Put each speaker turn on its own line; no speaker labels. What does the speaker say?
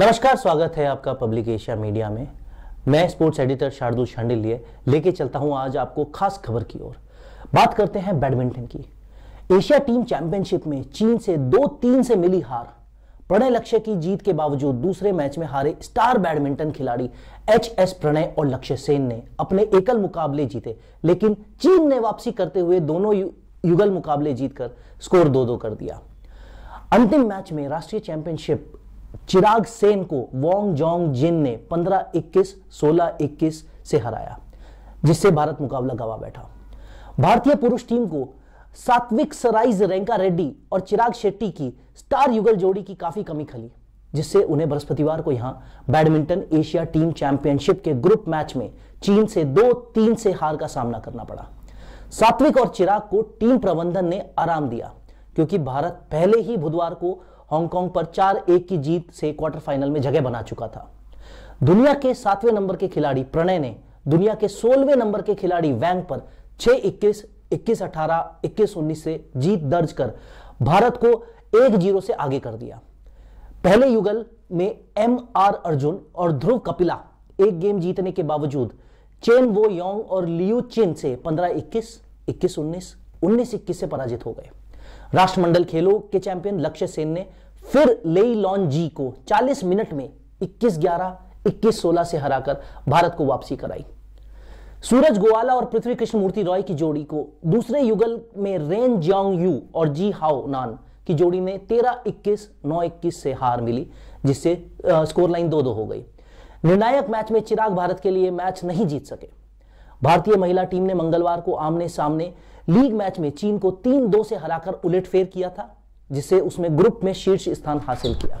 नमस्कार स्वागत है आपका पब्लिक एशिया मीडिया में मैं स्पोर्ट्स एडिटर शार्दुल शांडिल्य लेके चलता हूं आज आपको खास खबर की ओर बात करते हैं बैडमिंटन की एशिया टीम चैंपियनशिप में चीन से दो तीन से मिली हार प्रणय लक्ष्य की जीत के बावजूद दूसरे मैच में हारे स्टार बैडमिंटन खिलाड़ी एच एस प्रणय और लक्ष्य सेन ने अपने एकल मुकाबले जीते लेकिन चीन ने वापसी करते हुए दोनों यु, युगल मुकाबले जीतकर स्कोर दो दो कर दिया अंतिम मैच में राष्ट्रीय चैंपियनशिप चिराग सेन को वोंग जोंग जिन ने 15 21 16 21 से हराया जिससे भारत मुकाबला गवा बैठा भारतीय पुरुष टीम को सात्विक सराइज रेंका रेड्डी और चिराग शेट्टी की स्टार युगल जोड़ी की काफी कमी खली जिससे उन्हें बृहस्पतिवार को यहां बैडमिंटन एशिया टीम चैंपियनशिप के ग्रुप मैच में चीन से दो तीन से हार का सामना करना पड़ा सात्विक और चिराग को टीम प्रबंधन ने आराम दिया क्योंकि भारत पहले ही बुधवार को हांगकांग पर चार एक की जीत से क्वार्टर फाइनल में जगह बना चुका था दुनिया के सातवें नंबर के खिलाड़ी प्रणय ने दुनिया के सोलहवें नंबर के खिलाड़ी वैंग पर छह इक्कीस इक्कीस अठारह इक्कीस उन्नीस से जीत दर्ज कर भारत को एक जीरो से आगे कर दिया पहले युगल में एम आर अर्जुन और ध्रुव कपिला एक गेम जीतने के बावजूद चेन वो योंग और लियू चिन से 15 21 21 19 19 21 से पराजित हो गए राष्ट्रमंडल खेलों के चैंपियन लक्ष्य सेन ने फिर लेई लॉन जी को 40 मिनट में 21 ग्यारह 21 सोलह से हराकर भारत को वापसी कराई सूरज गोवाला और पृथ्वी कृष्णमूर्ति रॉय की जोड़ी को दूसरे युगल में रेन जियांग यू और जी हाओ नान की जोड़ी ने 13 21 9 21 से हार मिली जिससे स्कोर लाइन दो दो हो गई निर्णायक मैच में चिराग भारत के लिए मैच नहीं जीत सके भारतीय महिला टीम ने मंगलवार को आमने सामने लीग मैच में चीन को तीन दो से हराकर उलटफेर किया था जिससे उसमें ग्रुप में शीर्ष स्थान हासिल किया